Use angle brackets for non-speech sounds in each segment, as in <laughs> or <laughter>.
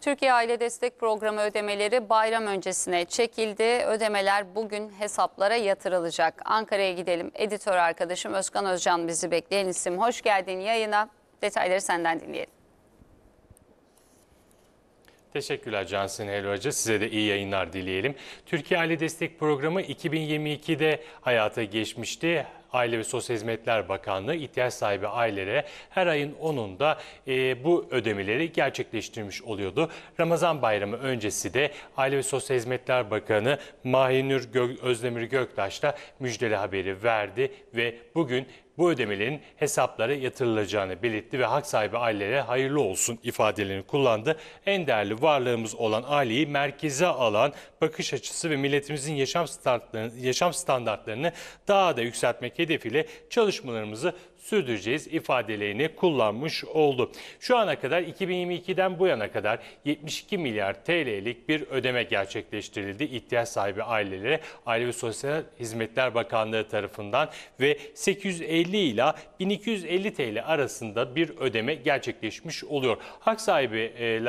Türkiye Aile Destek Programı ödemeleri bayram öncesine çekildi. Ödemeler bugün hesaplara yatırılacak. Ankara'ya gidelim. Editör arkadaşım Özkan Özcan bizi bekleyen isim. Hoş geldin yayına. Detayları senden dinleyelim. Teşekkürler Cansin Helvacı. Size de iyi yayınlar dileyelim. Türkiye Aile Destek Programı 2022'de hayata geçmişti. Aile ve Sosyal Hizmetler Bakanlığı ihtiyaç sahibi ailelere her ayın 10'unda e, bu ödemeleri gerçekleştirmiş oluyordu. Ramazan bayramı öncesi de Aile ve Sosyal Hizmetler Bakanı Mahinur Gök, Özdemir Göktaş da müjdeli haberi verdi ve bugün bu ödemelerin hesaplara yatırılacağını belirtti ve hak sahibi ailelere hayırlı olsun ifadelerini kullandı. En değerli varlığımız olan aileyi merkeze alan bakış açısı ve milletimizin yaşam standartlarını, yaşam standartlarını daha da yükseltmek hedefiyle çalışmalarımızı sürdüreceğiz ifadelerini kullanmış oldu. Şu ana kadar 2022'den bu yana kadar 72 milyar TL'lik bir ödeme gerçekleştirildi ihtiyaç sahibi ailelere Aile ve Sosyal Hizmetler Bakanlığı tarafından ve 850 ile 1250 TL arasında bir ödeme gerçekleşmiş oluyor. Hak sahibi e,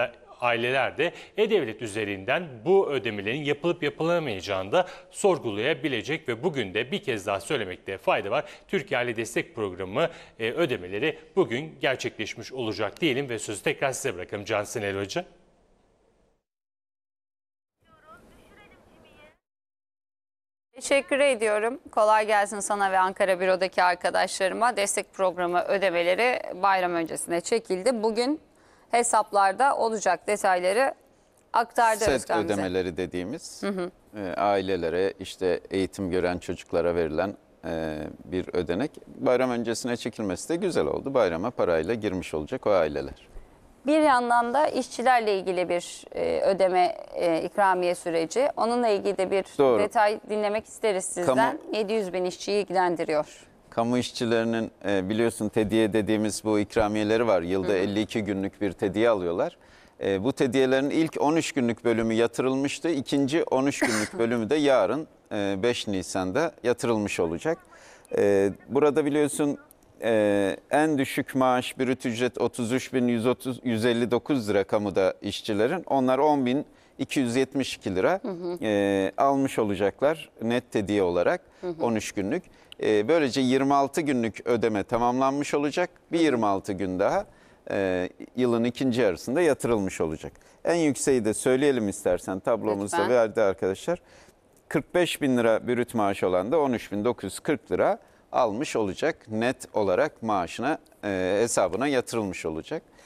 aileler de E-Devlet üzerinden bu ödemelerin yapılıp yapılamayacağını da sorgulayabilecek ve bugün de bir kez daha söylemekte fayda var. Türkiye Aile Destek Programı e, ödemeleri bugün gerçekleşmiş olacak diyelim ve sözü tekrar size bırakalım Can Sinel Hoca. Teşekkür ediyorum. Kolay gelsin sana ve Ankara Büro'daki arkadaşlarıma. Destek programı ödemeleri bayram öncesine çekildi. Bugün hesaplarda olacak detayları aktardı. Set ödemeleri dediğimiz hı hı. E, ailelere işte eğitim gören çocuklara verilen e, bir ödenek. Bayram öncesine çekilmesi de güzel oldu. Bayrama parayla girmiş olacak o aileler. Bir yandan da işçilerle ilgili bir e, ödeme e, ikramiye süreci. Onunla ilgili de bir Doğru. detay dinlemek isteriz sizden. Kamu... 700 bin işçiyi ilgilendiriyor kamu işçilerinin e, biliyorsun tediye dediğimiz bu ikramiyeleri var. Yılda hı hı. 52 günlük bir tediye alıyorlar. E, bu tediyelerin ilk 13 günlük bölümü yatırılmıştı. İkinci 13 günlük <laughs> bölümü de yarın e, 5 Nisan'da yatırılmış olacak. E, burada biliyorsun e, en düşük maaş brüt ücret 33.159 lira kamuda işçilerin. Onlar 10.000 272 lira hı hı. E, almış olacaklar net hediye olarak hı hı. 13 günlük. E, böylece 26 günlük ödeme tamamlanmış olacak. Bir 26 gün daha e, yılın ikinci yarısında yatırılmış olacak. En yükseği de söyleyelim istersen tablomuzda Lütfen. verdi arkadaşlar. 45 bin lira bürüt maaş olan da 13.940 lira almış olacak. Net olarak maaşına e, hesabına yatırılmış olacak.